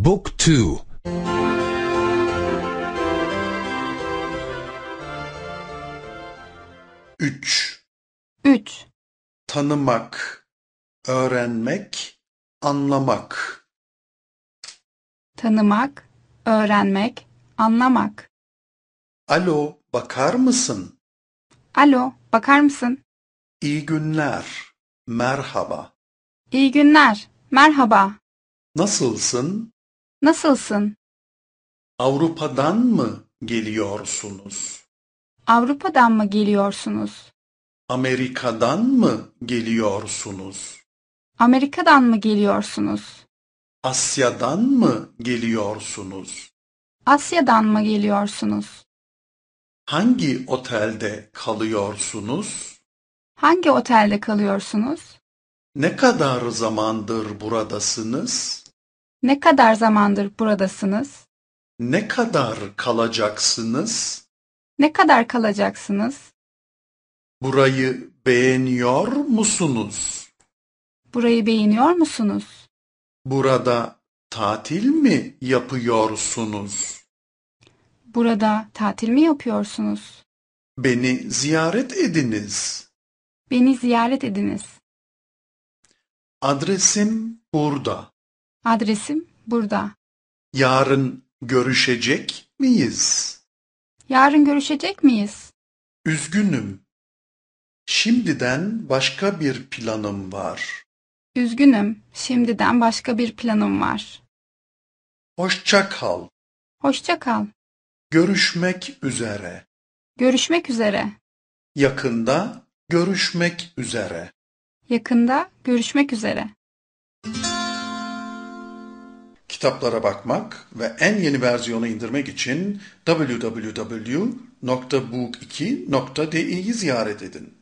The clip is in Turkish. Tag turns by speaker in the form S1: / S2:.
S1: Book 2 3 3 Tanımak, öğrenmek, anlamak.
S2: Tanımak, öğrenmek, anlamak.
S1: Alo, bakar mısın? Alo, bakar mısın? İyi günler. Merhaba.
S2: İyi günler. Merhaba.
S1: Nasılsın?
S2: Nasılsın?
S1: Avrupa'dan mı geliyorsunuz?
S2: Avrupa'dan mı geliyorsunuz?
S1: Amerika'dan mı geliyorsunuz?
S2: Amerika'dan mı geliyorsunuz?
S1: Asya'dan mı geliyorsunuz?
S2: Asya'dan mı geliyorsunuz?
S1: Hangi otelde kalıyorsunuz?
S2: Hangi otelde kalıyorsunuz?
S1: Ne kadar zamandır buradasınız?
S2: Ne kadar zamandır buradasınız?
S1: Ne kadar kalacaksınız?
S2: Ne kadar kalacaksınız?
S1: Burayı beğeniyor musunuz?
S2: Burayı beğeniyor musunuz?
S1: Burada tatil mi yapıyorsunuz?
S2: Burada tatil mi yapıyorsunuz?
S1: Beni ziyaret ediniz.
S2: Beni ziyaret
S1: ediniz. Adresim burada.
S2: Adresim burada.
S1: Yarın görüşecek miyiz?
S2: Yarın görüşecek miyiz?
S1: Üzgünüm. Şimdiden başka bir planım var.
S2: Üzgünüm. Şimdiden başka bir planım var.
S1: Hoşça kal.
S2: Hoşça kal.
S1: Görüşmek üzere.
S2: Görüşmek üzere.
S1: Yakında görüşmek üzere.
S2: Yakında görüşmek üzere
S1: kitaplara bakmak ve en yeni versiyonu indirmek için www.book2.de'yi ziyaret edin.